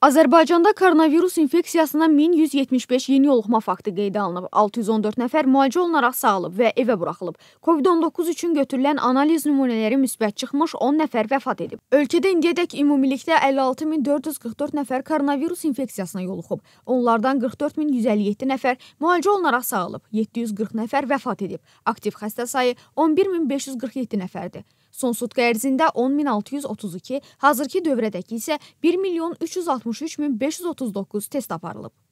Azərbaycanda koronavirus infeksiyasına 1175 yeni yoluxma faktı qeydə alınıb. 614 nəfər müalicə olunaraq sağalıb və evə buraxılıb. COVID-19 üçün götürülən analiz nümunələri müsbət çıxmış, 10 nəfər vəfat edib. Ölkədə indiyədək ümumilikdə 56444 nəfər koronavirus infeksiyasına yoluxub. Onlardan 44157 nəfər müalicə olunaraq sağalıb, 740 nəfər vəfat edib. Aktiv xəstə sayı 11547 nəfərdir. Son sutka ərzində 10632, hazırki dövrədəki isə 1 milyon 360 63539 test aparılıb.